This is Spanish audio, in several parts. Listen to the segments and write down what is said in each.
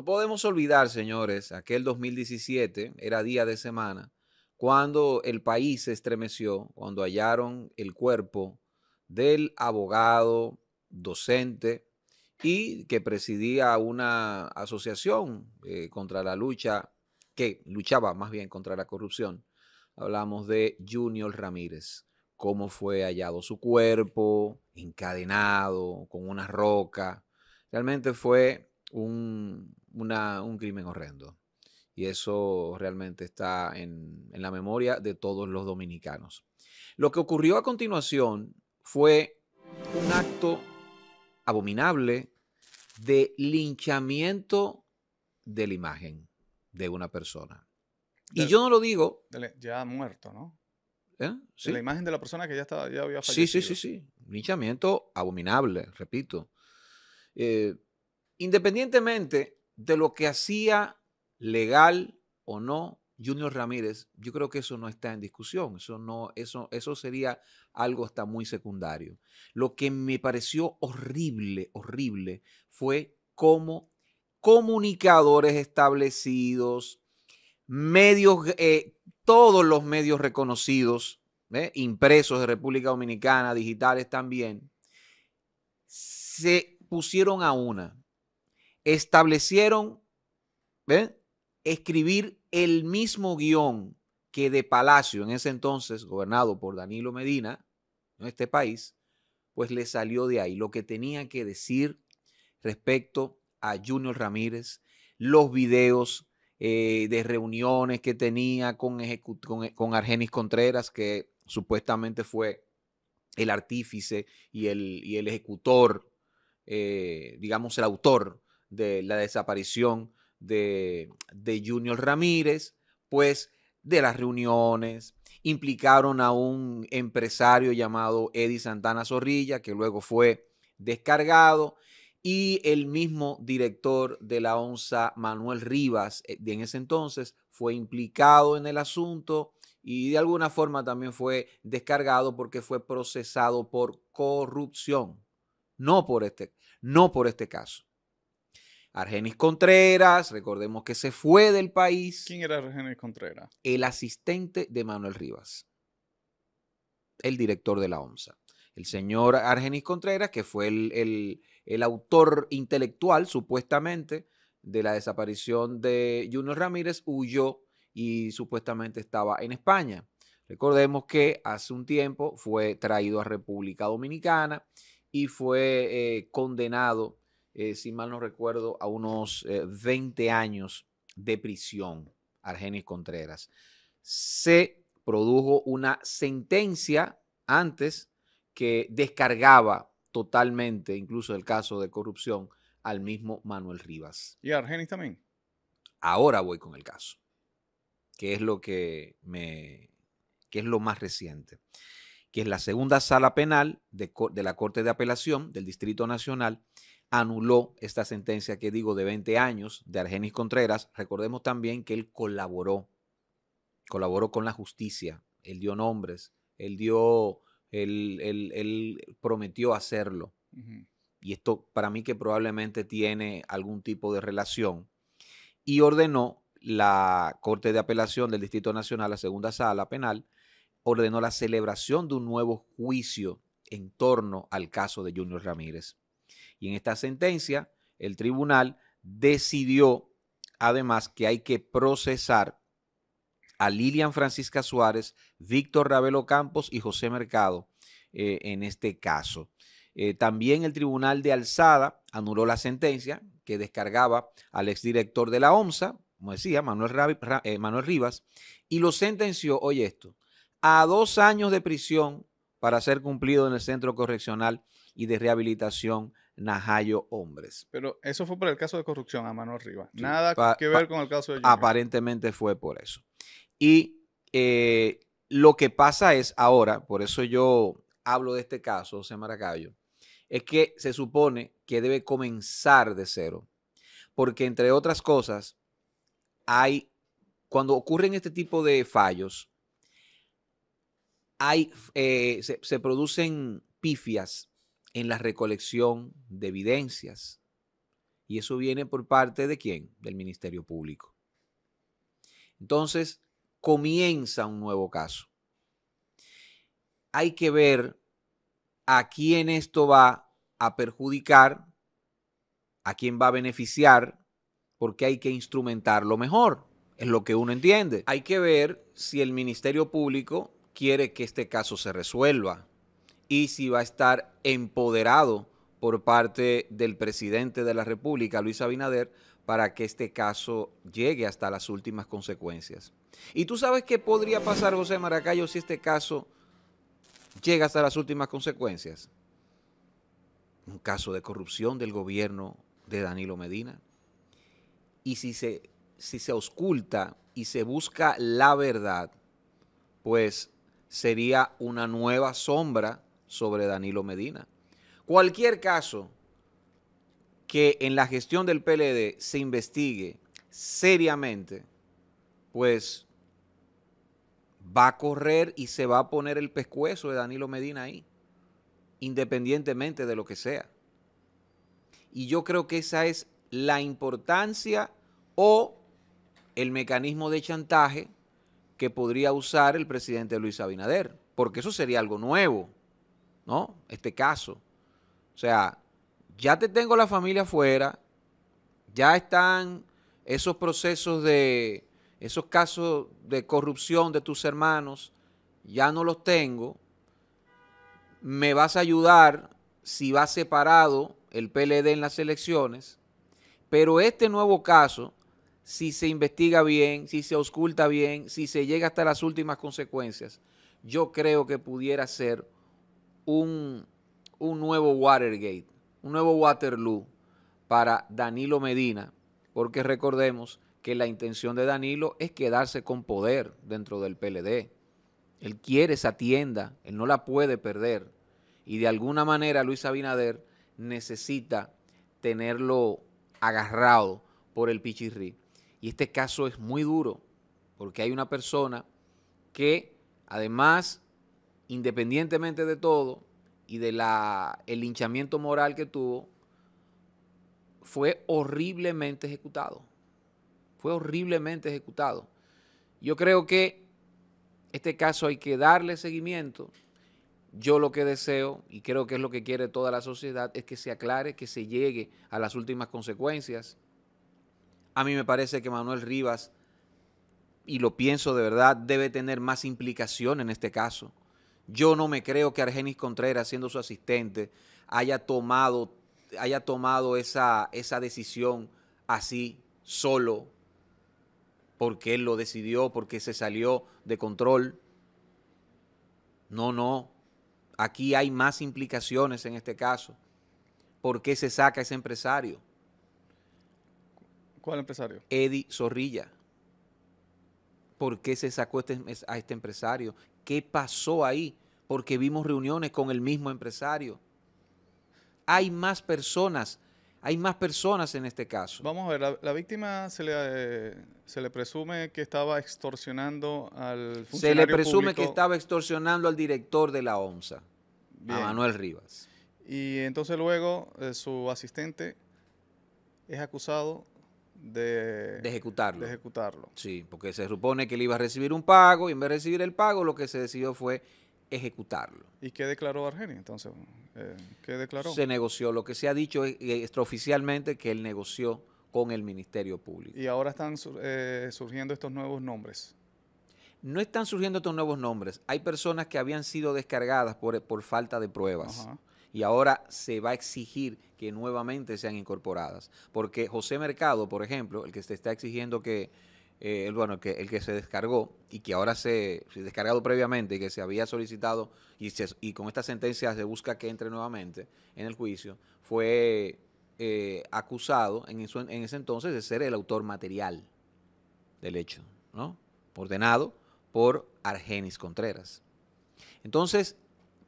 No podemos olvidar, señores, aquel 2017 era día de semana, cuando el país se estremeció, cuando hallaron el cuerpo del abogado, docente y que presidía una asociación eh, contra la lucha, que luchaba más bien contra la corrupción. Hablamos de Junior Ramírez, cómo fue hallado su cuerpo, encadenado, con una roca. Realmente fue un, un crimen horrendo. Y eso realmente está en, la memoria de todos los dominicanos. Lo que ocurrió a continuación fue un acto abominable de linchamiento de la imagen de una persona. y yo no lo digo. E, ya muerto, ¿no? ¿Sí? ¿Eh? De la imagen de la persona que ya, estaba, había fallecido. Sí, sí, sí, sí. Linchamiento abominable, repito. Eh, independientemente de lo que hacía legal o no Junior Ramírez, yo creo que eso no está en discusión, eso, no, eso, eso sería algo hasta muy secundario. Lo que me pareció horrible, horrible, fue cómo comunicadores establecidos, medios, eh, todos los medios reconocidos, ¿eh? impresos de República Dominicana, digitales también, se pusieron a una establecieron escribir el mismo guión que de Palacio, en ese entonces gobernado por Danilo Medina, en este país, pues le salió de ahí lo que tenía que decir respecto a Junior Ramírez, los videos eh, de reuniones que tenía con, Argenis Contreras, que supuestamente fue el artífice y el, el ejecutor, eh, digamos, el autor de la desaparición de, de Junior Ramírez, pues de las reuniones, implicaron a un empresario llamado Eddie Santana Zorrilla, que luego fue descargado, y el mismo director de la ONSA, Manuel Rivas, eh, en ese entonces fue implicado en el asunto y de alguna forma también fue descargado porque fue procesado por corrupción, no por este, no por este caso. Argenis Contreras, recordemos que se fue del país. ¿Quién era Argenis Contreras? El asistente de Manuel Rivas, el director de la ONSA. El señor Argenis Contreras, que fue el, autor intelectual, supuestamente, de la desaparición de Junior Ramírez, huyó y supuestamente estaba en España. Recordemos que hace un tiempo fue traído a República Dominicana y fue eh, condenado eh, si mal no recuerdo, a unos 20 eh, años de prisión, Argenis Contreras. Se produjo una sentencia antes que descargaba totalmente, incluso el caso de corrupción, al mismo Manuel Rivas. ¿Y Argenis también? Ahora voy con el caso, que es lo que me que es lo más reciente, que es la segunda sala penal de la Corte de Apelación del Distrito Nacional, anuló esta sentencia que digo de 20 años de Argenis Contreras. Recordemos también que él colaboró, colaboró con la justicia, él dio nombres, él dio, él, prometió hacerlo. Y esto para mí que probablemente tiene algún tipo de relación. Y ordenó la Corte de Apelación del Distrito Nacional, la segunda sala penal, ordenó la celebración de un nuevo juicio en torno al caso de Junior Ramírez. Y en esta sentencia, el tribunal decidió además que hay que procesar a Lilian Francisca Suárez, Víctor Ravelo Campos y José Mercado eh, en este caso. Eh, también el Tribunal de Alzada anuló la sentencia que descargaba al exdirector de la OMSA, como decía, Manuel, eh, Manuel Rivas, y lo sentenció, oye esto, a dos años de prisión para ser cumplido en el Centro Correccional y de Rehabilitación Najayo Hombres. Pero eso fue por el caso de corrupción a mano arriba. Nada que ver con el caso de Aparentemente fue por eso. Y eh, lo que pasa es ahora, por eso yo hablo de este caso, José Maracayo, es que se supone que debe comenzar de cero. Porque entre otras cosas, hay, cuando ocurren este tipo de fallos, hay, eh, se producen pifias en la recolección de evidencias. Y eso viene por parte de quién? Del Ministerio Público. Entonces, comienza un nuevo caso. Hay que ver a quién esto va a perjudicar, a quién va a beneficiar, porque hay que instrumentarlo mejor, es lo que uno entiende. Hay que ver si el Ministerio Público quiere que este caso se resuelva, y si va a estar empoderado por parte del presidente de la República, Luis Abinader, para que este caso llegue hasta las últimas consecuencias. Y tú sabes qué podría pasar, José Maracayo, si este caso llega hasta las últimas consecuencias. Un caso de corrupción del gobierno de Danilo Medina. Y si se, si se y se busca la verdad, pues sería una nueva sombra sobre Danilo Medina. Cualquier caso que en la gestión del PLD se investigue seriamente, pues va a correr y se va a poner el pescuezo de Danilo Medina ahí, independientemente de lo que sea. Y yo creo que esa es la importancia o el mecanismo de chantaje que podría usar el presidente Luis Abinader, porque eso sería algo nuevo. ¿no? Este caso. O sea, ya te tengo la familia afuera, ya están esos procesos de, esos casos de corrupción de tus hermanos, ya no los tengo, me vas a ayudar si va separado el PLD en las elecciones, pero este nuevo caso, si se investiga bien, si se ausculta bien, si se llega hasta las últimas consecuencias, yo creo que pudiera ser un, nuevo Watergate, un nuevo Waterloo para Danilo Medina, porque recordemos que la intención de Danilo es quedarse con poder dentro del PLD. Él quiere esa tienda, él no la puede perder. Y de alguna manera Luis Abinader necesita tenerlo agarrado por el Pichirri. Y este caso es muy duro, porque hay una persona que además independientemente de todo y del el linchamiento moral que tuvo, fue horriblemente ejecutado. Fue horriblemente ejecutado. Yo creo que este caso hay que darle seguimiento. Yo lo que deseo, y creo que es lo que quiere toda la sociedad, es que se aclare, que se llegue a las últimas consecuencias. A mí me parece que Manuel Rivas, y lo pienso de verdad, debe tener más implicación en este caso. Yo no me creo que Argenis Contreras, siendo su asistente, haya tomado, haya tomado esa, decisión así, solo, porque él lo decidió, porque se salió de control. No, no. Aquí hay más implicaciones en este caso. ¿Por qué se saca ese empresario? ¿Cuál empresario? Eddie Zorrilla. ¿Por qué se sacó este, a este empresario? ¿Qué pasó ahí? porque vimos reuniones con el mismo empresario. Hay más personas, hay más personas en este caso. Vamos a ver, la, víctima se le, presume que estaba extorsionando al funcionario Se le presume que estaba extorsionando al director de la ONSA, a Manuel Rivas. Y entonces luego eh, su asistente es acusado de, ejecutarlo. De ejecutarlo. Sí, porque se supone que él iba a recibir un pago y en vez de recibir el pago lo que se decidió fue ejecutarlo. ¿Y qué declaró Argenia entonces? Eh, ¿Qué declaró? Se negoció. Lo que se ha dicho eh, extraoficialmente que él negoció con el Ministerio Público. Y ahora están eh, surgiendo estos nuevos nombres. No están surgiendo estos nuevos nombres. Hay personas que habían sido descargadas por, por falta de pruebas. Y ahora se va a exigir que nuevamente sean incorporadas. Porque José Mercado, por ejemplo, el que se está exigiendo que, eh, bueno, el que, el que se descargó y que ahora se, se descargado previamente y que se había solicitado y, con esta sentencia se busca que entre nuevamente en el juicio, fue eh, acusado en, ese entonces de ser el autor material del hecho, ¿no? Ordenado por Argenis Contreras. Entonces,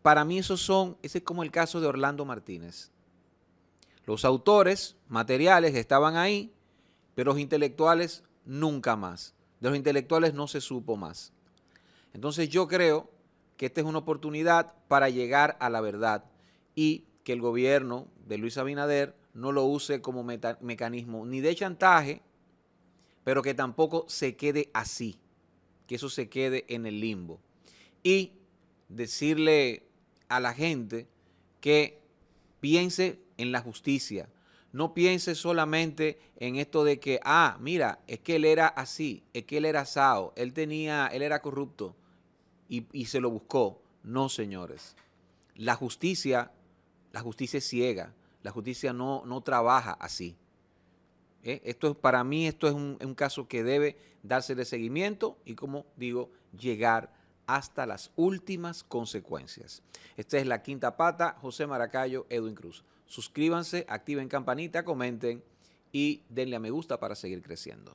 para mí esos son, ese es como el caso de Orlando Martínez. Los autores materiales estaban ahí, pero los intelectuales nunca más. De los intelectuales no se supo más. Entonces yo creo que esta es una oportunidad para llegar a la verdad y que el gobierno de Luis Abinader no lo use como mecanismo ni de chantaje, pero que tampoco se quede así, que eso se quede en el limbo. Y decirle a la gente que piense en la justicia, no piense solamente en esto de que, ah, mira, es que él era así, es que él era asado, él tenía, él era corrupto y, se lo buscó. No, señores. La justicia, la justicia es ciega, la justicia no, no trabaja así. ¿eh? Esto es, para mí, esto es un, un caso que debe darse de seguimiento y, como digo, llegar hasta las últimas consecuencias. Esta es la quinta pata, José Maracayo, Edwin Cruz suscríbanse, activen campanita, comenten y denle a me gusta para seguir creciendo.